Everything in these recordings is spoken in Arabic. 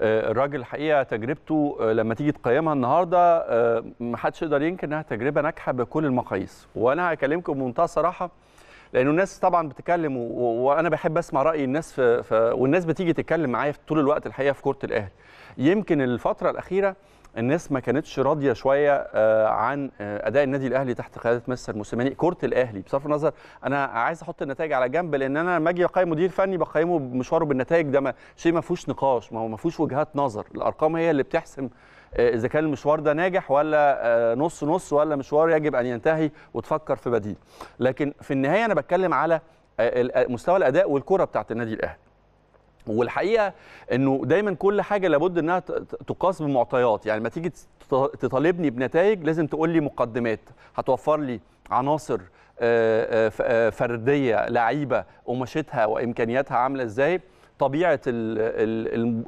آه، الراجل الحقيقه تجربته آه، لما تيجي تقيمها النهارده آه، محدش يقدر ينكر انها تجربه ناجحه بكل المقاييس وانا هكلمكم بمنتهى الصراحه لانه الناس طبعا بتتكلم وانا بحب اسمع راي الناس في والناس بتيجي تتكلم معايا طول الوقت الحقيقه في كوره الاهلي يمكن الفتره الاخيره الناس ما كانتش راضيه شويه آه، عن آه، اداء النادي الاهلي تحت قياده مستر موسيماني كره الاهلي بصرف النظر انا عايز احط النتائج على جنب لان انا لما اجي اقيم مدير فني بقيمه بمشواره بالنتائج ده شيء ما فيهوش نقاش ما هو ما فيهوش وجهات نظر الارقام هي اللي بتحسم آه، اذا كان المشوار ده ناجح ولا نص نص ولا مشوار يجب ان ينتهي وتفكر في بديل لكن في النهايه انا بتكلم على مستوى الاداء والكره بتاعت النادي الاهلي والحقيقه انه دايما كل حاجه لابد انها تقاس بمعطيات يعني لما تيجي تطالبني بنتائج لازم تقول لي مقدمات هتوفر لي عناصر آه، آه، آه، فرديه لعيبه قماشتها وامكانياتها عامله ازاي طبيعه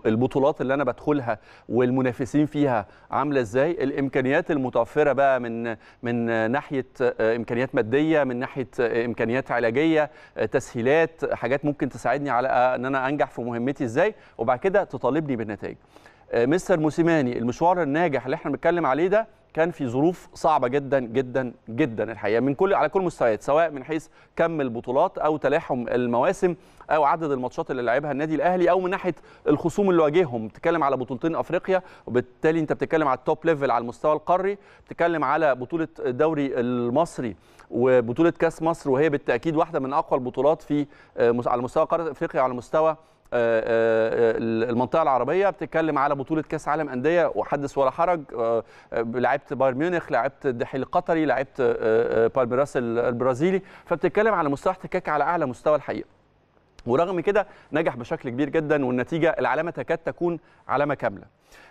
البطولات اللي انا بدخلها والمنافسين فيها عامله ازاي الامكانيات المتوفره بقى من من ناحيه آه، امكانيات ماديه من ناحيه آه، امكانيات علاجيه آه، تسهيلات حاجات ممكن تساعدني على ان انا انجح في مهمتي ازاي وبعد كده تطالبني بالنتائج مستر موسيماني المشوار الناجح اللي احنا بنتكلم عليه ده كان في ظروف صعبه جدا جدا جدا الحقيقه من كل على كل المستويات سواء من حيث كم البطولات او تلاحم المواسم او عدد الماتشات اللي لعبها النادي الاهلي او من ناحيه الخصوم اللي واجههم بتتكلم على بطولتين افريقيا وبالتالي انت بتتكلم على التوب ليفل على المستوى القاري بتتكلم على بطوله الدوري المصري وبطوله كاس مصر وهي بالتاكيد واحده من اقوى البطولات في آه، على مستوى قاره افريقيا وعلى مستوى آه، آه، المنطقه العربيه بتتكلم على بطوله كاس عالم انديه وحدث ولا حرج آه، لعبت بايرن ميونخ لعبت الدحيل القطري لعبت بالميراس البرازيلي فبتتكلم على مستوى احتكاك على اعلى مستوى الحقيقه ورغم كده نجح بشكل كبير جدا والنتيجه العلامه تكاد تكون علامه كامله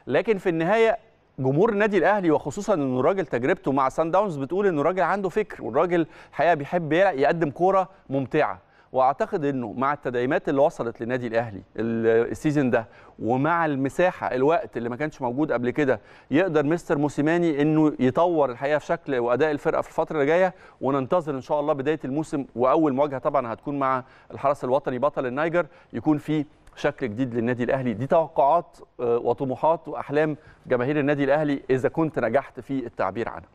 لكن في النهايه جمهور النادي الاهلي وخصوصا ان الراجل تجربته مع سان داونز بتقول ان الراجل عنده فكر والراجل الحقيقه بيحب يقدم كوره ممتعه واعتقد انه مع التدعيمات اللي وصلت للنادي الاهلي السيزون ده ومع المساحه الوقت اللي ما كانش موجود قبل كده يقدر مستر موسيماني انه يطور الحقيقه في شكل واداء الفرقه في الفتره اللي جايه وننتظر ان شاء الله بدايه الموسم واول مواجهه طبعا هتكون مع الحرس الوطني بطل النيجر يكون في شكل جديد للنادي الاهلي دي توقعات آه، وطموحات واحلام جماهير النادي الاهلي اذا كنت نجحت في التعبير عنها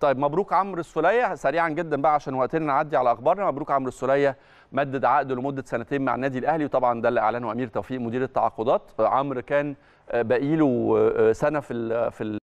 طيب مبروك عمرو السوليه سريعا جدا بقى عشان وقتنا نعدي على اخبارنا مبروك عمرو السوليه مدد عقده لمده سنتين مع النادي الاهلي وطبعا ده اللي اعلنه امير توفيق مدير التعاقدات عمرو كان آه، بقيله آه، آه، سنه في في